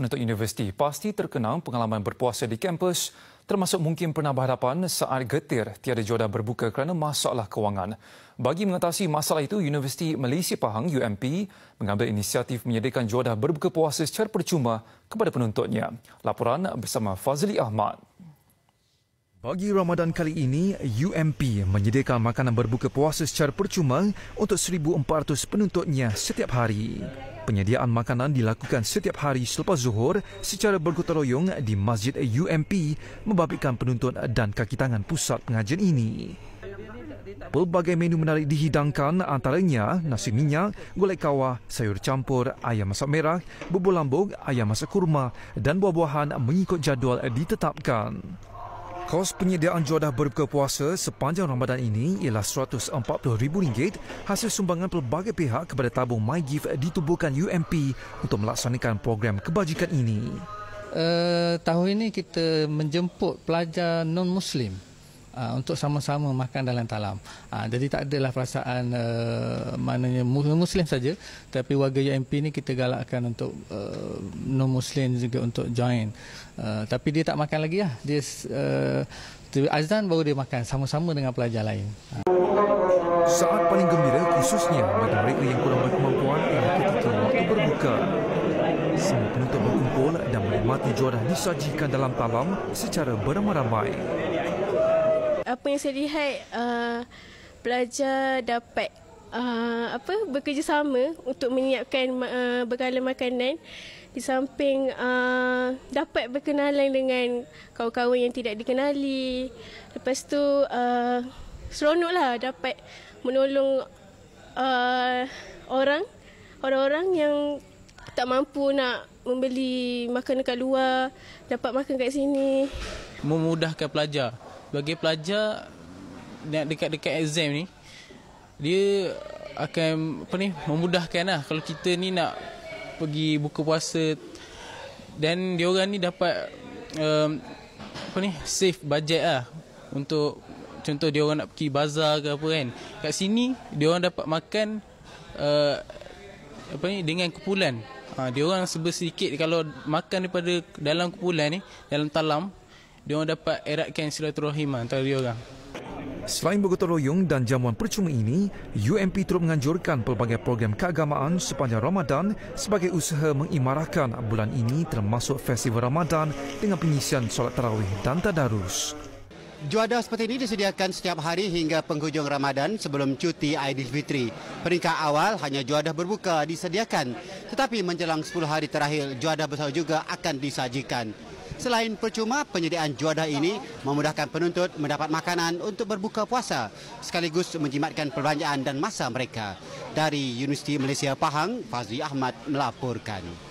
penuntut universiti pasti terkenang pengalaman berpuasa di kampus termasuk mungkin pernah berhadapan saat getir tiada jodoh berbuka kerana masalah kewangan. Bagi mengatasi masalah itu, Universiti Malaysia Pahang UMP mengambil inisiatif menyediakan jodoh berbuka puasa secara percuma kepada penuntutnya. Laporan bersama Fazli Ahmad. Bagi Ramadan kali ini, UMP menyediakan makanan berbuka puasa secara percuma untuk 1,400 penuntutnya setiap hari. Penyediaan makanan dilakukan setiap hari selepas zuhur secara bergotong-royong di Masjid UMP membabitkan penuntut dan kaki tangan pusat pengajian ini. Pelbagai menu menarik dihidangkan antaranya nasi minyak, gulai kawah, sayur campur, ayam masak merah, bubur lambung, ayam masak kurma dan buah-buahan mengikut jadual ditetapkan. Kos penyediaan jodoh berbuka puasa sepanjang Ramadan ini ialah RM140,000 hasil sumbangan pelbagai pihak kepada tabung MyGift ditubuhkan UMP untuk melaksanakan program kebajikan ini. Uh, tahun ini kita menjemput pelajar non-Muslim Uh, untuk sama-sama makan dalam talam. Uh, jadi tak adalah perasaan uh, maknanya muslim saja tapi warga UMP ni kita galakkan untuk uh, eh, non muslim juga untuk join. Uh, tapi dia tak makan lagi lah. Dia uh, azan baru dia makan sama-sama dengan pelajar lain. Saat paling gembira khususnya bagi mereka yang kurang berkemampuan ialah ketika waktu berbuka. Semua penonton berkumpul dan menikmati juara disajikan dalam talam secara beramai-ramai apa yang saya lihat uh, pelajar dapat uh, apa bekerjasama untuk menyiapkan uh, bekalan makanan di samping uh, dapat berkenalan dengan kawan-kawan yang tidak dikenali lepas tu uh, seronoklah dapat menolong uh, orang orang-orang yang tak mampu nak membeli makan dekat luar dapat makan kat sini memudahkan pelajar bagi pelajar nak dekat-dekat exam ni dia akan apa ni memudahkan lah kalau kita ni nak pergi buka puasa dan diorang ni dapat um, apa ni save bajet lah untuk contoh diorang nak pergi bazar ke apa kan kat sini diorang dapat makan uh, apa ni dengan kepulan. ha, diorang sebesikit kalau makan daripada dalam kepulan ni dalam talam dia orang dapat eratkan silaturahim lah antara dia orang. Selain begitu royong dan jamuan percuma ini, UMP terus menganjurkan pelbagai program keagamaan sepanjang Ramadan sebagai usaha mengimarahkan bulan ini termasuk festival Ramadan dengan pengisian solat tarawih dan tadarus. Juada seperti ini disediakan setiap hari hingga penghujung Ramadan sebelum cuti Aidilfitri. Peringkat awal hanya juada berbuka disediakan, tetapi menjelang 10 hari terakhir juada besar juga akan disajikan. Selain percuma, penyediaan juadah ini memudahkan penuntut mendapat makanan untuk berbuka puasa sekaligus menjimatkan perbelanjaan dan masa mereka. Dari Universiti Malaysia Pahang, Fazli Ahmad melaporkan.